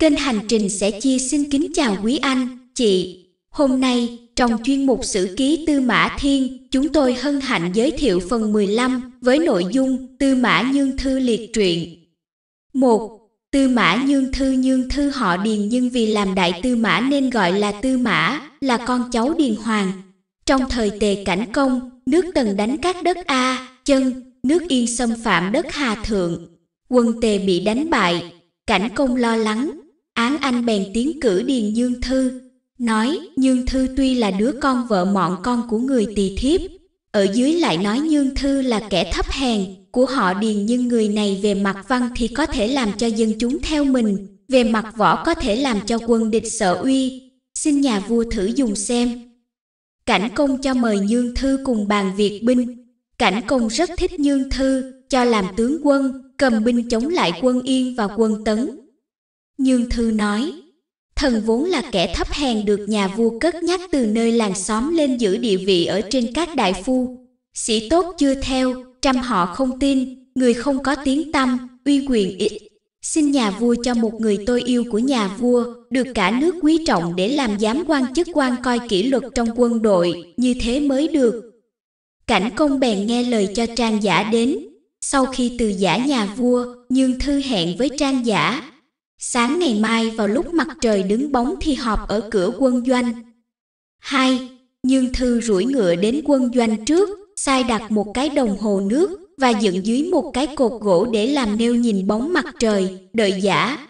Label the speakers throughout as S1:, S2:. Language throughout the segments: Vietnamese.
S1: Kênh Hành Trình sẽ chia xin kính chào quý anh, chị. Hôm nay, trong chuyên mục Sử ký Tư Mã Thiên, chúng tôi hân hạnh giới thiệu phần 15 với nội dung Tư Mã Nhương Thư Liệt Truyện. một Tư Mã Nhương Thư Nhương Thư họ Điền nhưng vì làm đại Tư Mã nên gọi là Tư Mã, là con cháu Điền Hoàng. Trong thời tề cảnh công, nước Tần đánh các đất A, chân, nước Yên xâm phạm đất Hà Thượng. Quân tề bị đánh bại, cảnh công lo lắng, Án Anh bèn tiến cử Điền Dương Thư, nói Dương Thư tuy là đứa con vợ mọn con của người tỳ thiếp, ở dưới lại nói Dương Thư là kẻ thấp hèn, của họ Điền nhưng người này về mặt văn thì có thể làm cho dân chúng theo mình, về mặt võ có thể làm cho quân địch sợ uy, xin nhà vua thử dùng xem. Cảnh công cho mời Dương Thư cùng bàn việc binh. Cảnh công rất thích Dương Thư, cho làm tướng quân, cầm binh chống lại quân Yên và quân Tấn, Nhương Thư nói, thần vốn là kẻ thấp hèn được nhà vua cất nhắc từ nơi làng xóm lên giữ địa vị ở trên các đại phu. Sĩ tốt chưa theo, trăm họ không tin, người không có tiếng tâm, uy quyền ít. Xin nhà vua cho một người tôi yêu của nhà vua, được cả nước quý trọng để làm giám quan chức quan coi kỷ luật trong quân đội, như thế mới được. Cảnh công bèn nghe lời cho trang giả đến. Sau khi từ giả nhà vua, Nhương Thư hẹn với trang giả, Sáng ngày mai vào lúc mặt trời đứng bóng thì họp ở cửa quân doanh. Hai, Nhưng Thư rủi ngựa đến quân doanh trước, sai đặt một cái đồng hồ nước và dựng dưới một cái cột gỗ để làm nêu nhìn bóng mặt trời, đợi giả.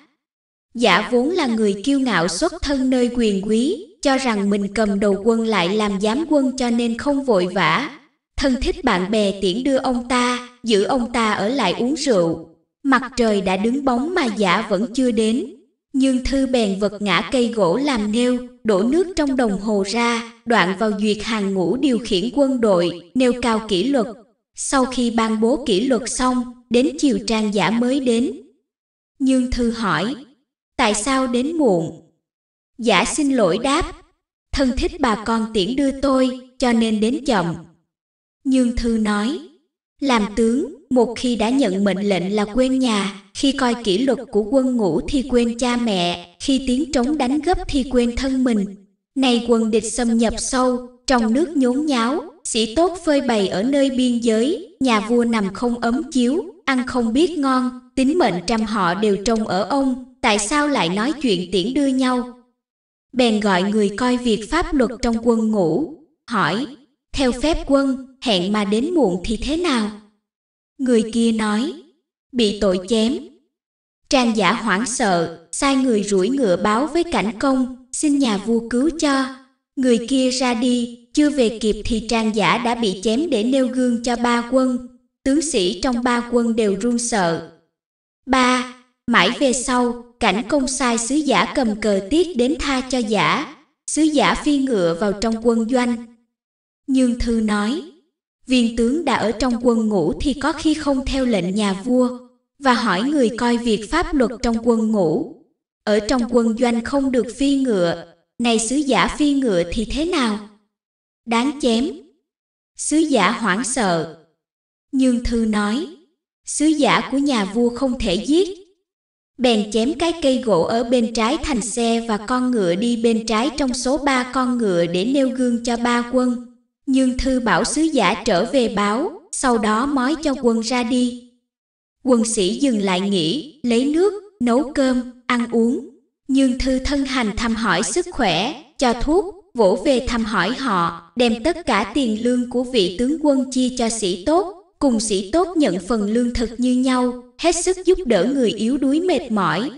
S1: Giả vốn là người kiêu ngạo xuất thân nơi quyền quý, cho rằng mình cầm đầu quân lại làm giám quân cho nên không vội vã. Thân thích bạn bè tiễn đưa ông ta, giữ ông ta ở lại uống rượu, Mặt trời đã đứng bóng mà giả vẫn chưa đến, nhưng thư bèn vật ngã cây gỗ làm nêu, đổ nước trong đồng hồ ra, đoạn vào duyệt hàng ngũ điều khiển quân đội, nêu cao kỷ luật. Sau khi ban bố kỷ luật xong, đến chiều trang giả mới đến. Nhưng thư hỏi, tại sao đến muộn? Giả xin lỗi đáp, thân thích bà con tiễn đưa tôi, cho nên đến chậm. Nhưng thư nói, làm tướng, một khi đã nhận mệnh lệnh là quên nhà, khi coi kỷ luật của quân ngũ thì quên cha mẹ, khi tiếng trống đánh gấp thì quên thân mình. Nay quân địch xâm nhập sâu, trong nước nhốn nháo, sĩ tốt phơi bày ở nơi biên giới, nhà vua nằm không ấm chiếu, ăn không biết ngon, tính mệnh trăm họ đều trông ở ông, tại sao lại nói chuyện tiễn đưa nhau? Bèn gọi người coi việc pháp luật trong quân ngũ, hỏi, theo phép quân, hẹn mà đến muộn thì thế nào? Người kia nói, bị tội chém. Trang giả hoảng sợ, sai người rủi ngựa báo với cảnh công, xin nhà vua cứu cho. Người kia ra đi, chưa về kịp thì trang giả đã bị chém để nêu gương cho ba quân. Tướng sĩ trong ba quân đều run sợ. Ba, mãi về sau, cảnh công sai sứ giả cầm cờ tiết đến tha cho giả. Sứ giả phi ngựa vào trong quân doanh. Nhưng thư nói, viên tướng đã ở trong quân ngũ thì có khi không theo lệnh nhà vua và hỏi người coi việc pháp luật trong quân ngũ ở trong quân doanh không được phi ngựa này sứ giả phi ngựa thì thế nào đáng chém sứ giả hoảng sợ nhưng thư nói sứ giả của nhà vua không thể giết bèn chém cái cây gỗ ở bên trái thành xe và con ngựa đi bên trái trong số ba con ngựa để nêu gương cho ba quân nhưng thư bảo sứ giả trở về báo, sau đó mói cho quân ra đi. Quân sĩ dừng lại nghỉ, lấy nước, nấu cơm, ăn uống. Nhưng thư thân hành thăm hỏi sức khỏe, cho thuốc, vỗ về thăm hỏi họ, đem tất cả tiền lương của vị tướng quân chia cho sĩ tốt, cùng sĩ tốt nhận phần lương thực như nhau, hết sức giúp đỡ người yếu đuối mệt mỏi.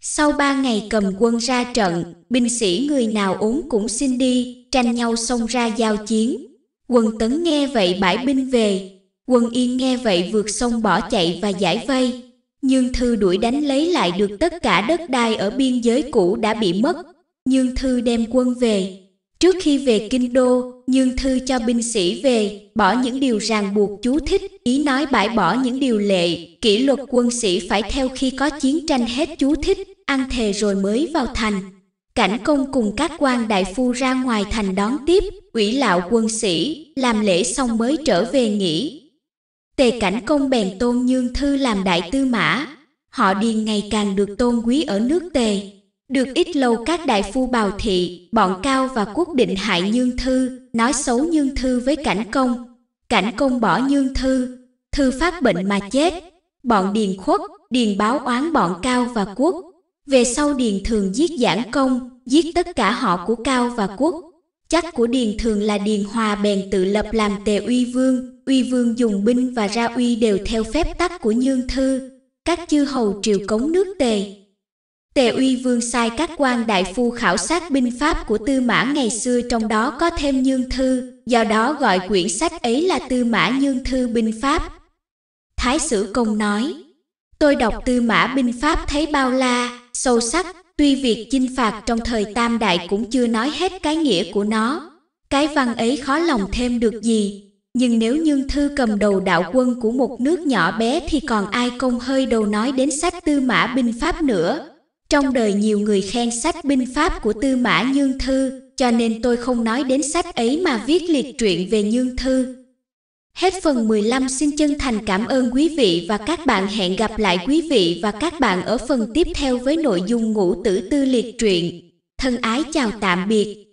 S1: Sau ba ngày cầm quân ra trận, binh sĩ người nào ốm cũng xin đi, tranh nhau xông ra giao chiến. Quần tấn nghe vậy bãi binh về, quần yên nghe vậy vượt sông bỏ chạy và giải vây. Nhưng thư đuổi đánh lấy lại được tất cả đất đai ở biên giới cũ đã bị mất. Nhưng thư đem quân về. Trước khi về kinh đô, nhưng thư cho binh sĩ về, bỏ những điều ràng buộc chú thích, ý nói bãi bỏ những điều lệ, kỷ luật quân sĩ phải theo khi có chiến tranh hết chú thích, ăn thề rồi mới vào thành cảnh công cùng các quan đại phu ra ngoài thành đón tiếp, ủy lạo quân sĩ, làm lễ xong mới trở về nghỉ. Tề cảnh công bèn tôn Nhương Thư làm đại tư mã, họ điền ngày càng được tôn quý ở nước Tề. Được ít lâu các đại phu bào thị, bọn cao và quốc định hại Nhương Thư, nói xấu Nhương Thư với cảnh công. Cảnh công bỏ Nhương Thư, Thư phát bệnh mà chết. Bọn điền khuất, điền báo oán bọn cao và quốc, về sau Điền Thường giết Giảng Công, giết tất cả họ của Cao và Quốc. Chắc của Điền Thường là Điền Hòa bèn tự lập làm Tề Uy Vương, Uy Vương dùng binh và ra uy đều theo phép tắc của Nhương Thư, các chư hầu triều cống nước Tề. Tề Uy Vương sai các quan đại phu khảo sát binh pháp của Tư Mã ngày xưa trong đó có thêm Nhương Thư, do đó gọi quyển sách ấy là Tư Mã Nhương Thư Binh Pháp. Thái Sử Công nói, tôi đọc Tư Mã Binh Pháp thấy bao la, sâu sắc, tuy việc chinh phạt trong thời Tam Đại cũng chưa nói hết cái nghĩa của nó. Cái văn ấy khó lòng thêm được gì, nhưng nếu Nhương Thư cầm đầu đạo quân của một nước nhỏ bé thì còn ai công hơi đầu nói đến sách Tư Mã Binh Pháp nữa. Trong đời nhiều người khen sách binh pháp của Tư Mã Nhương Thư, cho nên tôi không nói đến sách ấy mà viết liệt truyện về Nhương Thư, Hết phần 15 xin chân thành cảm ơn quý vị và các bạn hẹn gặp lại quý vị và các bạn ở phần tiếp theo với nội dung ngũ tử tư liệt truyện. Thân ái chào tạm biệt.